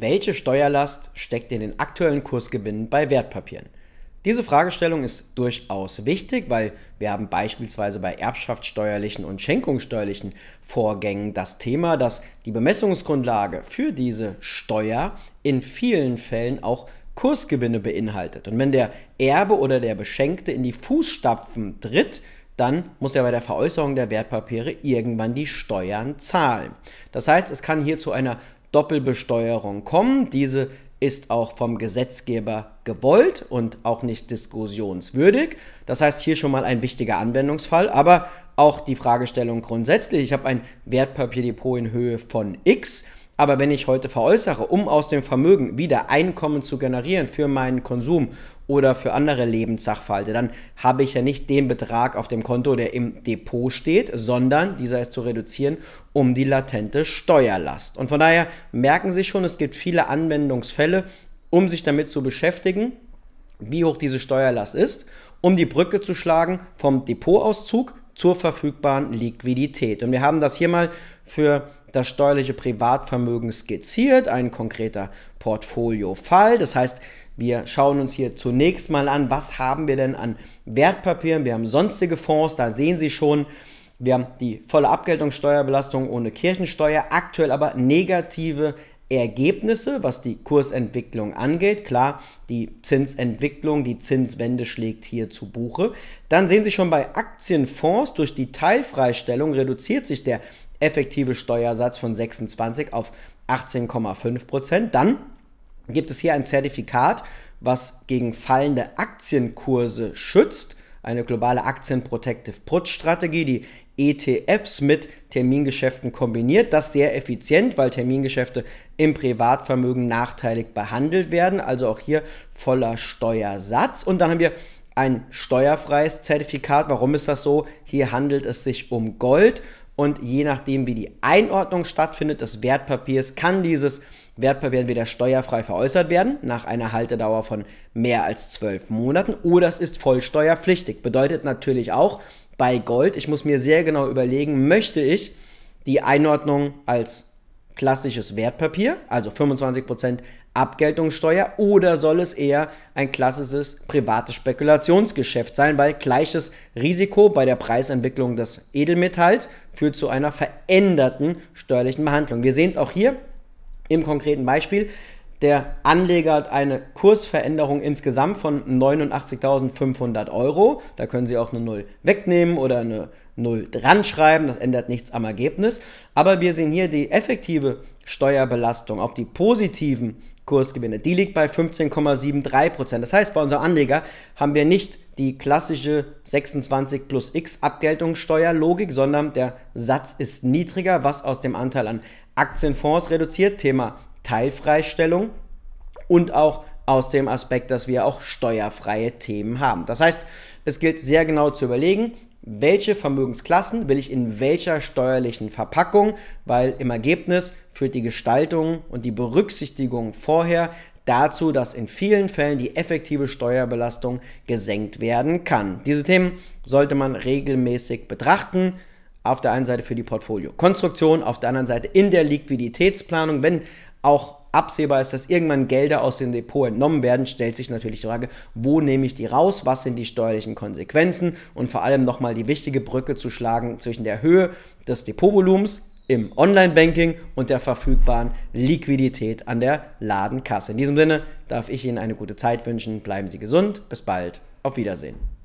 Welche Steuerlast steckt in den aktuellen Kursgewinnen bei Wertpapieren? Diese Fragestellung ist durchaus wichtig, weil wir haben beispielsweise bei erbschaftssteuerlichen und schenkungssteuerlichen Vorgängen das Thema, dass die Bemessungsgrundlage für diese Steuer in vielen Fällen auch Kursgewinne beinhaltet. Und wenn der Erbe oder der Beschenkte in die Fußstapfen tritt, dann muss er bei der Veräußerung der Wertpapiere irgendwann die Steuern zahlen. Das heißt, es kann hier zu einer Doppelbesteuerung kommen. Diese ist auch vom Gesetzgeber gewollt und auch nicht diskussionswürdig. Das heißt, hier schon mal ein wichtiger Anwendungsfall, aber auch die Fragestellung grundsätzlich. Ich habe ein Wertpapierdepot in Höhe von X aber wenn ich heute veräußere, um aus dem Vermögen wieder Einkommen zu generieren für meinen Konsum oder für andere Lebenssachverhalte, dann habe ich ja nicht den Betrag auf dem Konto, der im Depot steht, sondern dieser ist zu reduzieren um die latente Steuerlast. Und von daher merken Sie schon, es gibt viele Anwendungsfälle, um sich damit zu beschäftigen, wie hoch diese Steuerlast ist, um die Brücke zu schlagen vom Depotauszug zur verfügbaren Liquidität. Und wir haben das hier mal für das steuerliche Privatvermögen skizziert, ein konkreter Portfoliofall. Das heißt, wir schauen uns hier zunächst mal an, was haben wir denn an Wertpapieren. Wir haben sonstige Fonds, da sehen Sie schon, wir haben die volle Abgeltungssteuerbelastung ohne Kirchensteuer, aktuell aber negative Ergebnisse, was die Kursentwicklung angeht. Klar, die Zinsentwicklung, die Zinswende schlägt hier zu Buche. Dann sehen Sie schon bei Aktienfonds durch die Teilfreistellung reduziert sich der effektive Steuersatz von 26 auf 18,5 Prozent. Dann gibt es hier ein Zertifikat, was gegen fallende Aktienkurse schützt eine globale Aktienprotective put strategie die ETFs mit Termingeschäften kombiniert. Das sehr effizient, weil Termingeschäfte im Privatvermögen nachteilig behandelt werden. Also auch hier voller Steuersatz. Und dann haben wir ein steuerfreies Zertifikat. Warum ist das so? Hier handelt es sich um Gold. Und je nachdem, wie die Einordnung stattfindet des Wertpapiers, kann dieses Wertpapier entweder steuerfrei veräußert werden, nach einer Haltedauer von mehr als zwölf Monaten, oder es ist voll steuerpflichtig. Bedeutet natürlich auch, bei Gold. Ich muss mir sehr genau überlegen, möchte ich die Einordnung als klassisches Wertpapier, also 25% Abgeltungssteuer, oder soll es eher ein klassisches privates Spekulationsgeschäft sein, weil gleiches Risiko bei der Preisentwicklung des Edelmetalls führt zu einer veränderten steuerlichen Behandlung. Wir sehen es auch hier im konkreten Beispiel. Der Anleger hat eine Kursveränderung insgesamt von 89.500 Euro. Da können Sie auch eine 0 wegnehmen oder eine 0 dran schreiben. Das ändert nichts am Ergebnis. Aber wir sehen hier die effektive Steuerbelastung auf die positiven Kursgewinne. Die liegt bei 15,73%. Das heißt, bei unserem Anleger haben wir nicht die klassische 26 plus X Abgeltungssteuerlogik, sondern der Satz ist niedriger, was aus dem Anteil an Aktienfonds reduziert. Thema Teilfreistellung und auch aus dem Aspekt, dass wir auch steuerfreie Themen haben. Das heißt, es gilt sehr genau zu überlegen, welche Vermögensklassen will ich in welcher steuerlichen Verpackung, weil im Ergebnis führt die Gestaltung und die Berücksichtigung vorher dazu, dass in vielen Fällen die effektive Steuerbelastung gesenkt werden kann. Diese Themen sollte man regelmäßig betrachten. Auf der einen Seite für die Portfolio-Konstruktion, auf der anderen Seite in der Liquiditätsplanung, wenn auch absehbar ist, dass irgendwann Gelder aus dem Depot entnommen werden, stellt sich natürlich die Frage, wo nehme ich die raus, was sind die steuerlichen Konsequenzen und vor allem nochmal die wichtige Brücke zu schlagen zwischen der Höhe des Depotvolumens im Online-Banking und der verfügbaren Liquidität an der Ladenkasse. In diesem Sinne darf ich Ihnen eine gute Zeit wünschen, bleiben Sie gesund, bis bald, auf Wiedersehen.